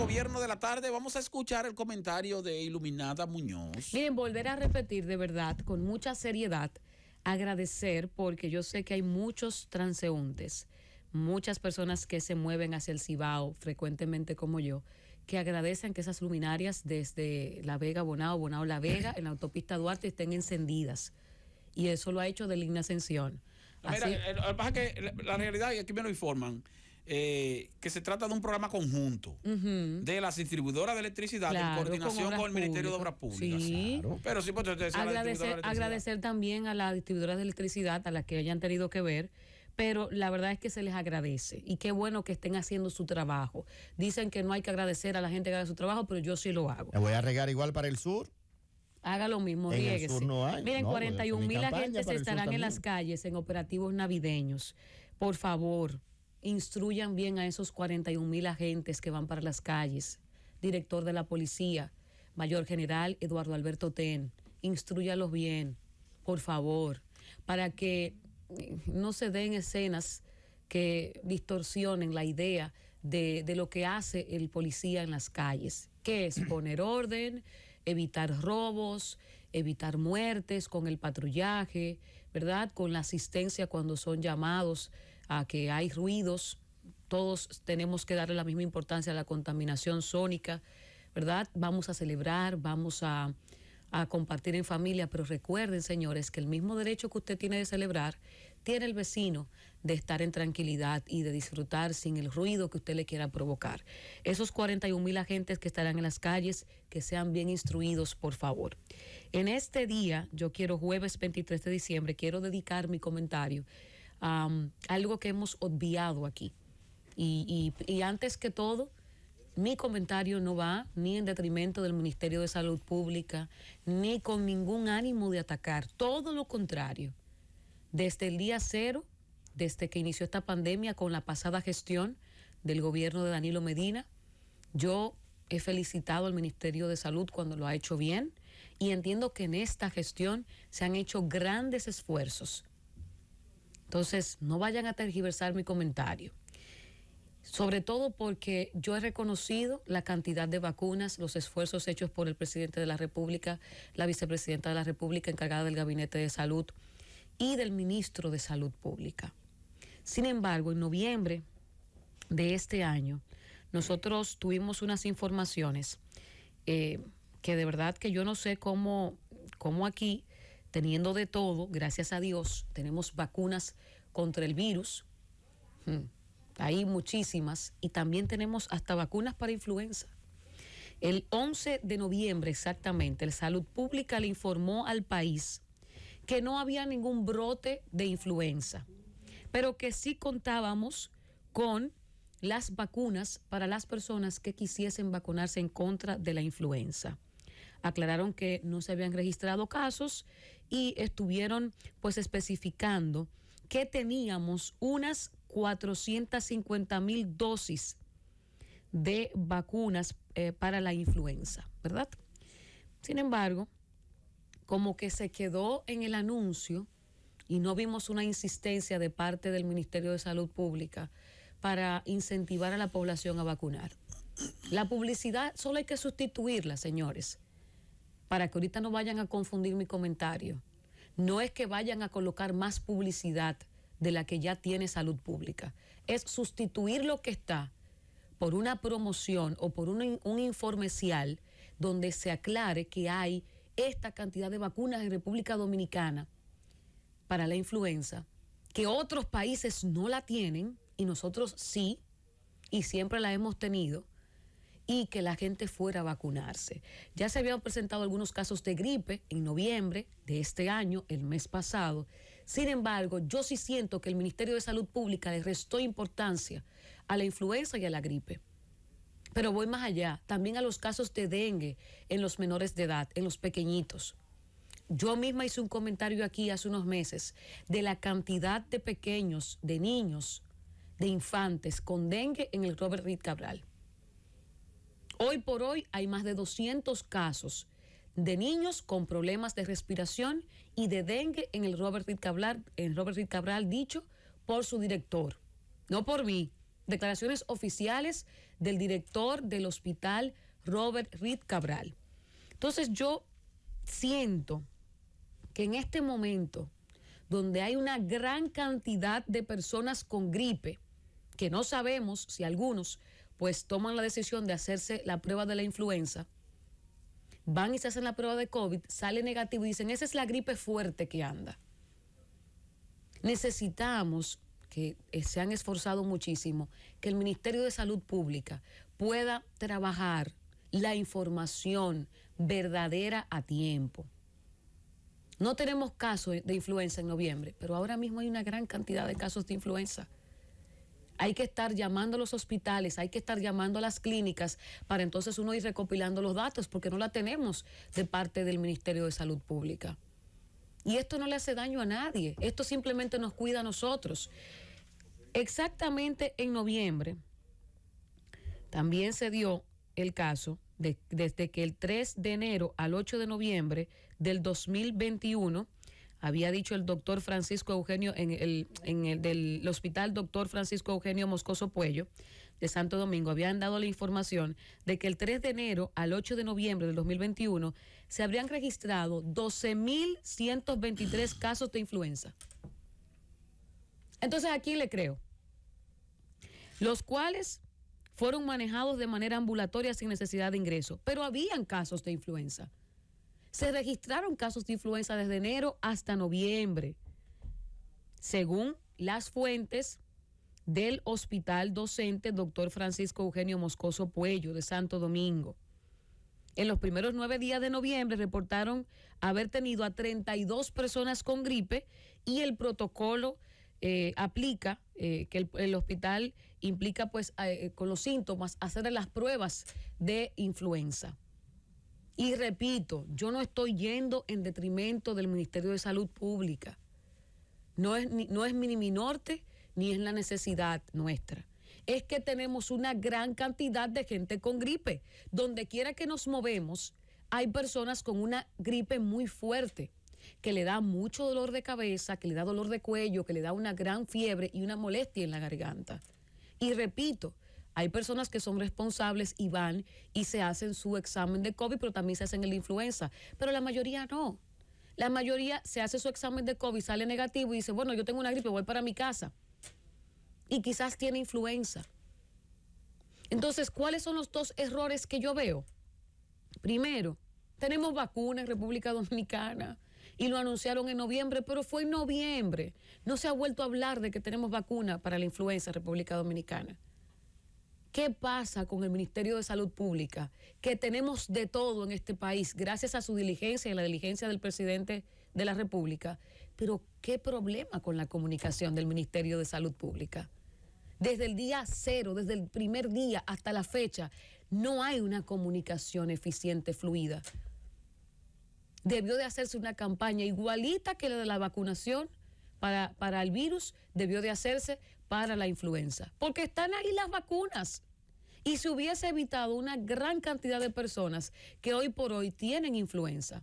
gobierno de la tarde. Vamos a escuchar el comentario de Iluminada Muñoz. Miren, volver a repetir de verdad, con mucha seriedad, agradecer porque yo sé que hay muchos transeúntes, muchas personas que se mueven hacia el Cibao frecuentemente como yo, que agradecen que esas luminarias desde La Vega, Bonao, Bonao, La Vega, en la autopista Duarte estén encendidas. Y eso lo ha hecho de Ligna Ascensión. Eh, la realidad, y aquí me lo informan, eh, que se trata de un programa conjunto de las distribuidoras de electricidad en coordinación con, el Ministerio de Obras Públicas. Sí. Pero sí, pues, agradecer, agradecer también a las distribuidoras de electricidad a las que hayan tenido que ver pero la verdad es que se les agradece y qué bueno que estén haciendo su trabajo. Dicen que no hay que agradecer a la gente que haga su trabajo, pero yo sí lo hago. Me voy a regar igual para el sur. Haga lo mismo, sur Miren, 41 pues, mil agentes estarán en las calles en operativos navideños. Por favor, instruyan bien a esos 41 mil agentes que van para las calles, director de la policía, mayor general Eduardo Alberto Ten, instruyalos bien, por favor, para que eh, no se den escenas que distorsionen la idea de, de, lo que hace el policía en las calles, que es poner orden, evitar robos, evitar muertes con el patrullaje, ¿verdad? Con la asistencia cuando son llamados a que hay ruidos, todos tenemos que darle la misma importancia a la contaminación sónica, ¿verdad? Vamos a celebrar, vamos a, a compartir en familia, pero recuerden, señores, que el mismo derecho que usted tiene de celebrar, tiene el vecino de estar en tranquilidad y de disfrutar sin el ruido que usted le quiera provocar. Esos 41 mil agentes que estarán en las calles, que sean bien instruidos, por favor. En este día, yo quiero jueves 23 de diciembre, quiero dedicar mi comentario algo que hemos obviado aquí. y antes que todo, mi comentario no va ni en detrimento del Ministerio de Salud Pública, ni con ningún ánimo de atacar, todo lo contrario. Desde el día cero, desde que inició esta pandemia con la pasada gestión del gobierno de Danilo Medina, yo he felicitado al Ministerio de Salud cuando lo ha hecho bien y entiendo que en esta gestión se han hecho grandes esfuerzos entonces, no vayan a tergiversar mi comentario. Sobre todo porque yo he reconocido la cantidad de vacunas, los esfuerzos hechos por el presidente de la República, la vicepresidenta de la República encargada del Gabinete de Salud y del ministro de Salud Pública. Sin embargo, en noviembre de este año, nosotros tuvimos unas informaciones eh, que de verdad que yo no sé cómo, cómo aquí teniendo de todo, gracias a Dios, tenemos vacunas contra el virus. Hmm. Hay muchísimas y también tenemos hasta vacunas para influenza. El 11 de noviembre exactamente, el Salud Pública le informó al país que no había ningún brote de influenza, pero que sí contábamos con las vacunas para las personas que quisiesen vacunarse en contra de la influenza. Aclararon que no se habían registrado casos y estuvieron pues especificando que teníamos unas 450 mil dosis de vacunas eh, para la influenza, ¿verdad? Sin embargo, como que se quedó en el anuncio y no vimos una insistencia de parte del Ministerio de Salud Pública para incentivar a la población a vacunar. La publicidad solo hay que sustituirla, señores para que ahorita no vayan a confundir mi comentario, no es que vayan a colocar más publicidad de la que ya tiene salud pública, es sustituir lo que está por una promoción o por un, informecial donde se aclare que hay esta cantidad de vacunas en República Dominicana para la influenza, que otros países no la tienen y nosotros sí, y siempre la hemos tenido y que la gente fuera a vacunarse. Ya se habían presentado algunos casos de gripe en noviembre de este año, el mes pasado. Sin embargo, yo sí siento que el Ministerio de Salud Pública le restó importancia a la influenza y a la gripe. Pero voy más allá, también a los casos de dengue en los menores de edad, en los pequeñitos. Yo misma hice un comentario aquí hace unos meses de la cantidad de pequeños, de niños, de infantes con dengue en el Robert Reed Cabral. Hoy por hoy hay más de 200 casos de niños con problemas de respiración y de dengue en el Robert Reed Cabral, en Robert dicho por su director, no por mí. Declaraciones oficiales del director del hospital Robert Reed Cabral. Entonces yo siento que en este momento, donde hay una gran cantidad de personas con gripe, que no sabemos si algunos pues toman la decisión de hacerse la prueba de la influenza, van y se hacen la prueba de COVID, sale negativo y dicen, esa es la gripe fuerte que anda. Necesitamos que eh, se han esforzado muchísimo, que el Ministerio de Salud Pública pueda trabajar la información verdadera a tiempo. No tenemos casos de influenza en noviembre, pero ahora mismo hay una gran cantidad de casos de influenza. Hay que estar llamando a los hospitales, hay que estar llamando a las clínicas para entonces uno ir recopilando los datos porque no la tenemos de parte del Ministerio de Salud Pública. Y esto no le hace daño a nadie, esto simplemente nos cuida a nosotros. Exactamente en noviembre también se dio el caso desde que el 3 de enero al 8 de noviembre del 2021 había dicho el doctor Francisco Eugenio en el, del hospital doctor Francisco Eugenio Moscoso Puello de Santo Domingo, habían dado la información de que el 3 de enero al 8 de noviembre del 2021 se habrían registrado 12.123 casos de influenza. Entonces, aquí le creo? Los cuales fueron manejados de manera ambulatoria sin necesidad de ingreso, pero habían casos de influenza se registraron casos de influenza desde enero hasta noviembre, según las fuentes del hospital docente Dr. Francisco Eugenio Moscoso Puello de Santo Domingo. En los primeros nueve días de noviembre reportaron haber tenido a 32 personas con gripe y el protocolo eh, aplica, eh, que el, hospital implica pues eh, con los síntomas hacer las pruebas de influenza. Y repito, yo no estoy yendo en detrimento del Ministerio de Salud Pública. No es, no es mini mi norte ni es la necesidad nuestra. Es que tenemos una gran cantidad de gente con gripe. Donde quiera que nos movemos, hay personas con una gripe muy fuerte que le da mucho dolor de cabeza, que le da dolor de cuello, que le da una gran fiebre y una molestia en la garganta. Y repito, hay personas que son responsables y van y se hacen su examen de COVID, pero también se hacen el influenza, pero la mayoría no. La mayoría se hace su examen de COVID, sale negativo y dice, bueno, yo tengo una gripe, voy para mi casa. Y quizás tiene influenza. Entonces, ¿cuáles son los dos errores que yo veo? Primero, tenemos vacuna en República Dominicana y lo anunciaron en noviembre, pero fue en noviembre. No se ha vuelto a hablar de que tenemos vacuna para la influenza en República Dominicana. ¿Qué pasa con el Ministerio de Salud Pública? Que tenemos de todo en este país, gracias a su diligencia y la diligencia del presidente de la República. Pero ¿qué problema con la comunicación del Ministerio de Salud Pública? Desde el día cero, desde el primer día hasta la fecha, no hay una comunicación eficiente, fluida. Debió de hacerse una campaña igualita que la de la vacunación para, para el virus, debió de hacerse para la influenza, porque están ahí las vacunas. Y se hubiese evitado una gran cantidad de personas que hoy por hoy tienen influenza.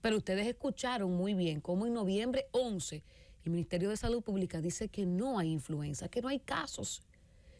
Pero ustedes escucharon muy bien cómo en noviembre 11 el Ministerio de Salud Pública dice que no hay influenza, que no hay casos.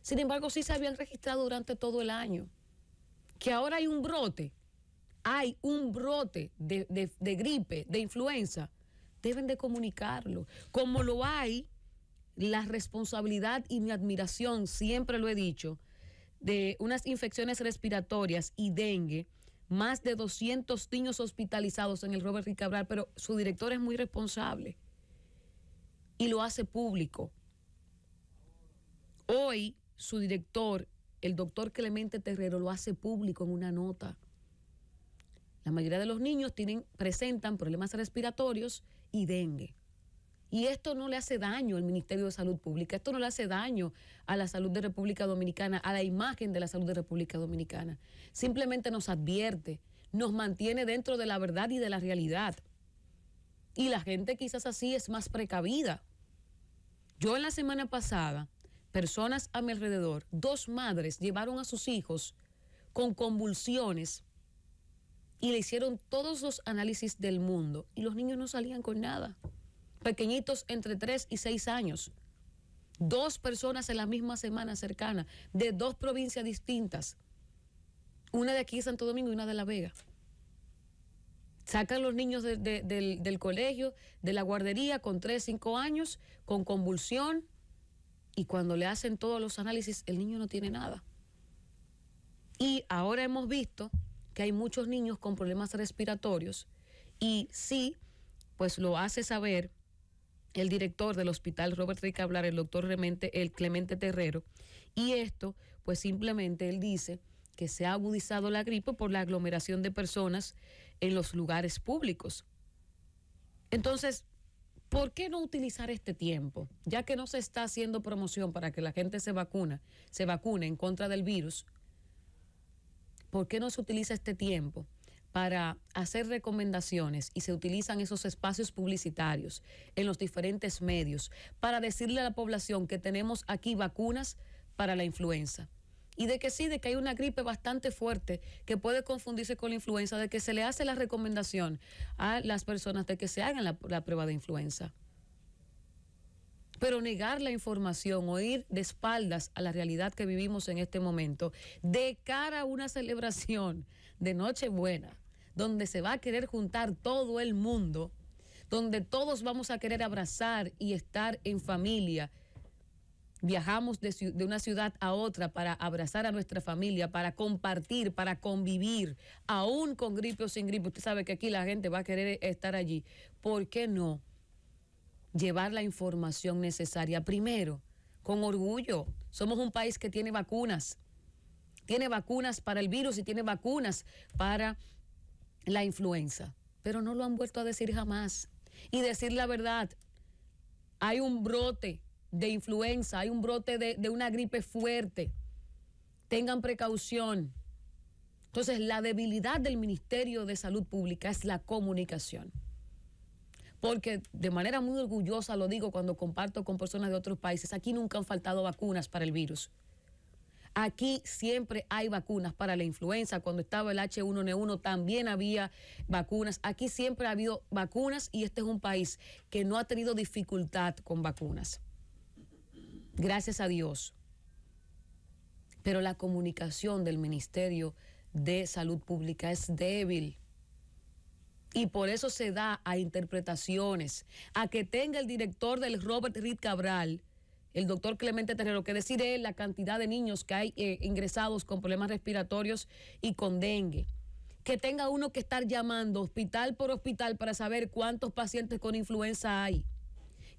Sin embargo, sí se habían registrado durante todo el año. Que ahora hay un brote, hay un brote de, de gripe, de influenza. Deben de comunicarlo, como lo hay la responsabilidad y mi admiración, siempre lo he dicho, de unas infecciones respiratorias y dengue, más de 200 niños hospitalizados en el Robert Ricabral, pero su director es muy responsable y lo hace público. Hoy su director, el doctor Clemente Terrero, lo hace público en una nota. La mayoría de los niños tienen, presentan problemas respiratorios y dengue. Y esto no le hace daño al Ministerio de Salud Pública, esto no le hace daño a la salud de República Dominicana, a la imagen de la salud de República Dominicana. Simplemente nos advierte, nos mantiene dentro de la verdad y de la realidad. Y la gente quizás así es más precavida. Yo en la semana pasada, personas a mi alrededor, dos madres llevaron a sus hijos con convulsiones y le hicieron todos los análisis del mundo y los niños no salían con nada pequeñitos entre 3 y 6 años. Dos personas en la misma semana cercana, de dos provincias distintas. Una de aquí Santo Domingo y una de La Vega. Sacan los niños del, del, colegio, de la guardería, con 3, 5 años, con convulsión, y cuando le hacen todos los análisis, el niño no tiene nada. Y ahora hemos visto que hay muchos niños con problemas respiratorios, y sí, pues lo hace saber el director del hospital Robert Hablar, el doctor el Clemente Terrero. Y esto, pues simplemente él dice que se ha agudizado la gripe por la aglomeración de personas en los lugares públicos. Entonces, ¿por qué no utilizar este tiempo? Ya que no se está haciendo promoción para que la gente se vacuna, se vacune en contra del virus, ¿por qué no se utiliza este tiempo? para hacer recomendaciones y se utilizan esos espacios publicitarios en los diferentes medios para decirle a la población que tenemos aquí vacunas para la influenza. Y de que sí, de que hay una gripe bastante fuerte que puede confundirse con la influenza, de que se le hace la recomendación a las personas de que se hagan la, prueba de influenza. Pero negar la información o ir de espaldas a la realidad que vivimos en este momento, de cara a una celebración de Nochebuena, donde se va a querer juntar todo el mundo, donde todos vamos a querer abrazar y estar en familia. Viajamos de, una ciudad a otra para abrazar a nuestra familia, para compartir, para convivir, aún con gripe o sin gripe. Usted sabe que aquí la gente va a querer estar allí. ¿Por qué no? Llevar la información necesaria. Primero, con orgullo, somos un país que tiene vacunas. Tiene vacunas para el virus y tiene vacunas para la influenza, pero no lo han vuelto a decir jamás. Y decir la verdad, hay un brote de influenza, hay un brote de, una gripe fuerte. Tengan precaución. Entonces, la debilidad del Ministerio de Salud Pública es la comunicación. Porque de manera muy orgullosa lo digo cuando comparto con personas de otros países, aquí nunca han faltado vacunas para el virus. Aquí siempre hay vacunas para la influenza. Cuando estaba el H1N1 también había vacunas. Aquí siempre ha habido vacunas y este es un país que no ha tenido dificultad con vacunas. Gracias a Dios. Pero la comunicación del Ministerio de Salud Pública es débil. Y por eso se da a interpretaciones, a que tenga el director del Robert Reed Cabral el doctor Clemente Terrero, que decide la cantidad de niños que hay eh, ingresados con problemas respiratorios y con dengue. Que tenga uno que estar llamando hospital por hospital para saber cuántos pacientes con influenza hay.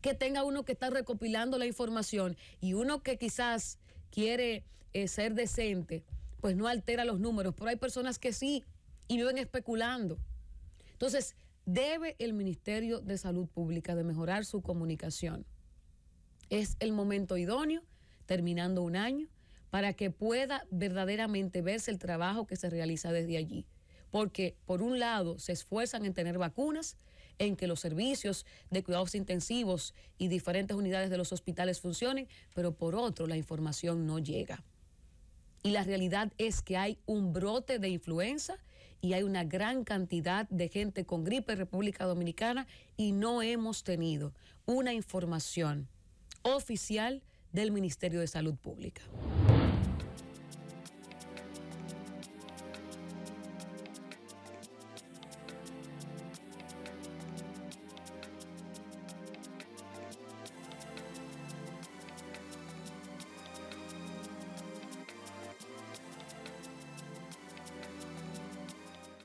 Que tenga uno que estar recopilando la información y uno que quizás quiere eh, ser decente, pues no altera los números. Pero hay personas que sí y viven especulando. Entonces, debe el Ministerio de Salud Pública de mejorar su comunicación es el momento idóneo, terminando un año, para que pueda verdaderamente verse el trabajo que se realiza desde allí. Porque, por un lado, se esfuerzan en tener vacunas, en que los servicios de cuidados intensivos y diferentes unidades de los hospitales funcionen, pero por otro, la información no llega. Y la realidad es que hay un brote de influenza y hay una gran cantidad de gente con gripe en República Dominicana y no hemos tenido una información oficial del Ministerio de Salud Pública.